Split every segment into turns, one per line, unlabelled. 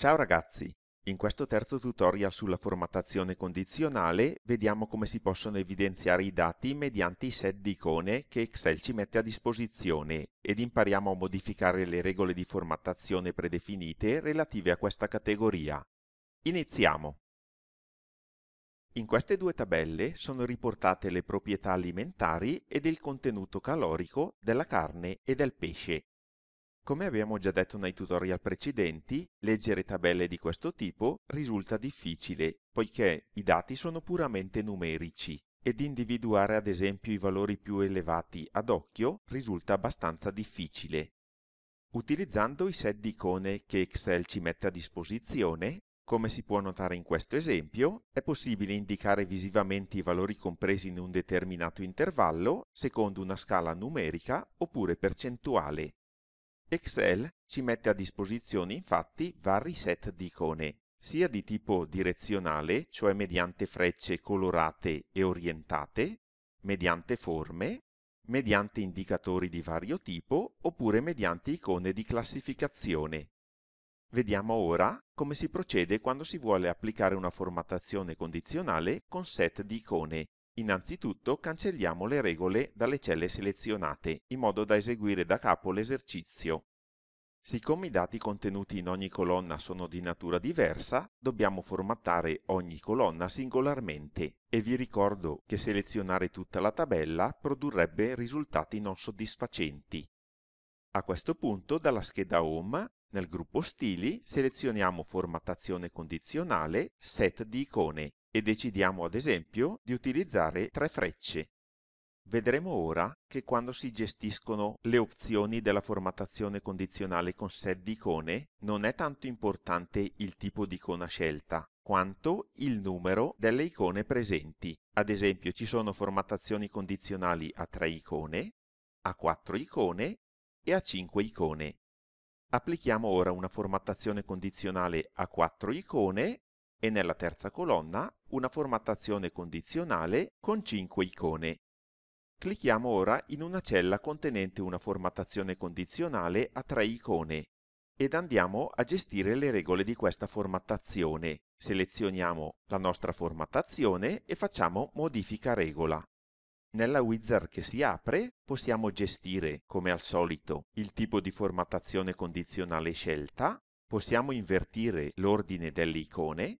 Ciao ragazzi! In questo terzo tutorial sulla formattazione condizionale vediamo come si possono evidenziare i dati mediante i set di icone che Excel ci mette a disposizione ed impariamo a modificare le regole di formattazione predefinite relative a questa categoria. Iniziamo! In queste due tabelle sono riportate le proprietà alimentari e il contenuto calorico della carne e del pesce. Come abbiamo già detto nei tutorial precedenti, leggere tabelle di questo tipo risulta difficile, poiché i dati sono puramente numerici ed individuare ad esempio i valori più elevati ad occhio risulta abbastanza difficile. Utilizzando i set di icone che Excel ci mette a disposizione, come si può notare in questo esempio, è possibile indicare visivamente i valori compresi in un determinato intervallo secondo una scala numerica oppure percentuale. Excel ci mette a disposizione infatti vari set di icone, sia di tipo direzionale, cioè mediante frecce colorate e orientate, mediante forme, mediante indicatori di vario tipo oppure mediante icone di classificazione. Vediamo ora come si procede quando si vuole applicare una formattazione condizionale con set di icone Innanzitutto cancelliamo le regole dalle celle selezionate in modo da eseguire da capo l'esercizio. Siccome i dati contenuti in ogni colonna sono di natura diversa, dobbiamo formattare ogni colonna singolarmente e vi ricordo che selezionare tutta la tabella produrrebbe risultati non soddisfacenti. A questo punto dalla scheda Home, nel gruppo Stili, selezioniamo Formattazione condizionale, Set di icone e decidiamo ad esempio di utilizzare tre frecce. Vedremo ora che quando si gestiscono le opzioni della formattazione condizionale con set di icone non è tanto importante il tipo di icona scelta, quanto il numero delle icone presenti. Ad esempio ci sono formattazioni condizionali a 3 icone, a 4 icone e a 5 icone. Applichiamo ora una formattazione condizionale a 4 icone e nella terza colonna una formattazione condizionale con 5 icone. Clicchiamo ora in una cella contenente una formattazione condizionale a 3 icone ed andiamo a gestire le regole di questa formattazione. Selezioniamo la nostra formattazione e facciamo modifica regola. Nella wizard che si apre possiamo gestire, come al solito, il tipo di formattazione condizionale scelta, possiamo invertire l'ordine delle icone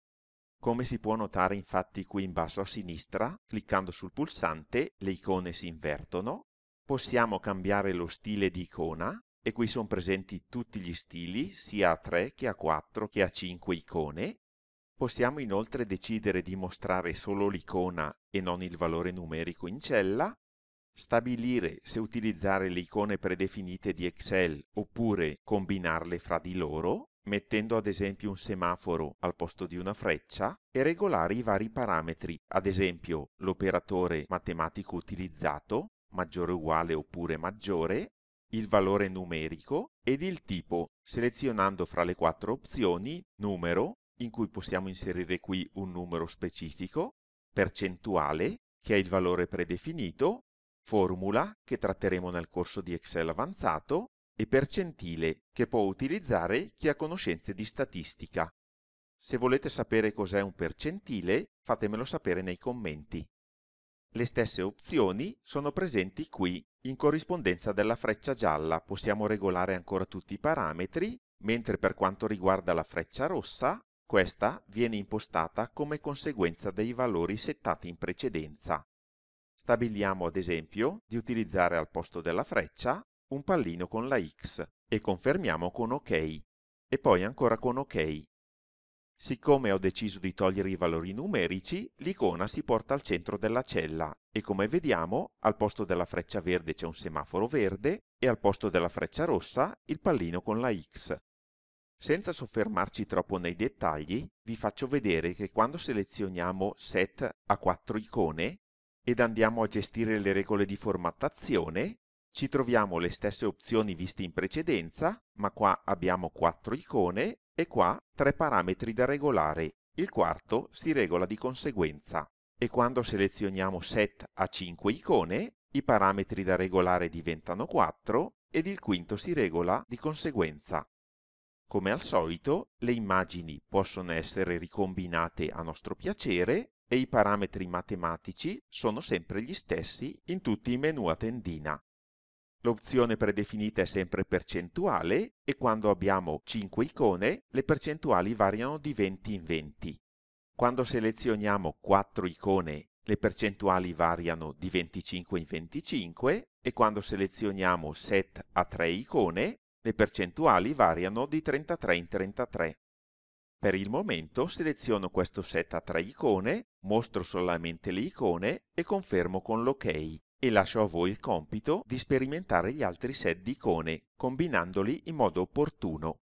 come si può notare infatti qui in basso a sinistra, cliccando sul pulsante le icone si invertono, possiamo cambiare lo stile di icona e qui sono presenti tutti gli stili, sia a 3 che a 4 che a 5 icone. Possiamo inoltre decidere di mostrare solo l'icona e non il valore numerico in cella, stabilire se utilizzare le icone predefinite di Excel oppure combinarle fra di loro, mettendo ad esempio un semaforo al posto di una freccia e regolare i vari parametri, ad esempio l'operatore matematico utilizzato, maggiore uguale oppure maggiore, il valore numerico ed il tipo, selezionando fra le quattro opzioni numero, in cui possiamo inserire qui un numero specifico, percentuale, che è il valore predefinito, formula, che tratteremo nel corso di Excel avanzato, e percentile che può utilizzare chi ha conoscenze di statistica. Se volete sapere cos'è un percentile, fatemelo sapere nei commenti. Le stesse opzioni sono presenti qui, in corrispondenza della freccia gialla possiamo regolare ancora tutti i parametri, mentre per quanto riguarda la freccia rossa, questa viene impostata come conseguenza dei valori settati in precedenza. Stabiliamo ad esempio di utilizzare al posto della freccia un pallino con la X e confermiamo con OK e poi ancora con OK. Siccome ho deciso di togliere i valori numerici, l'icona si porta al centro della cella e come vediamo al posto della freccia verde c'è un semaforo verde e al posto della freccia rossa il pallino con la X. Senza soffermarci troppo nei dettagli, vi faccio vedere che quando selezioniamo Set a quattro icone ed andiamo a gestire le regole di formattazione, ci troviamo le stesse opzioni viste in precedenza, ma qua abbiamo quattro icone e qua tre parametri da regolare. Il quarto si regola di conseguenza. E quando selezioniamo set a 5 icone, i parametri da regolare diventano 4 ed il quinto si regola di conseguenza. Come al solito, le immagini possono essere ricombinate a nostro piacere e i parametri matematici sono sempre gli stessi in tutti i menu a tendina. L'opzione predefinita è sempre percentuale e quando abbiamo 5 icone le percentuali variano di 20 in 20. Quando selezioniamo 4 icone le percentuali variano di 25 in 25 e quando selezioniamo set a 3 icone le percentuali variano di 33 in 33. Per il momento seleziono questo set a 3 icone, mostro solamente le icone e confermo con l'ok e lascio a voi il compito di sperimentare gli altri set di icone, combinandoli in modo opportuno.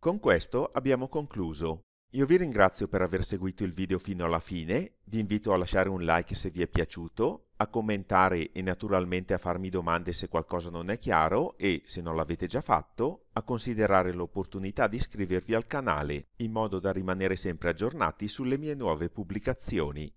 Con questo abbiamo concluso. Io vi ringrazio per aver seguito il video fino alla fine, vi invito a lasciare un like se vi è piaciuto, a commentare e naturalmente a farmi domande se qualcosa non è chiaro e, se non l'avete già fatto, a considerare l'opportunità di iscrivervi al canale, in modo da rimanere sempre aggiornati sulle mie nuove pubblicazioni.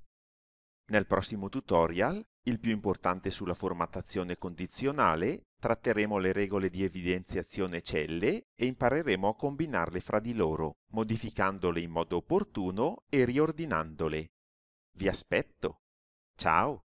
Nel prossimo tutorial il più importante sulla formattazione condizionale, tratteremo le regole di evidenziazione celle e impareremo a combinarle fra di loro, modificandole in modo opportuno e riordinandole. Vi aspetto. Ciao!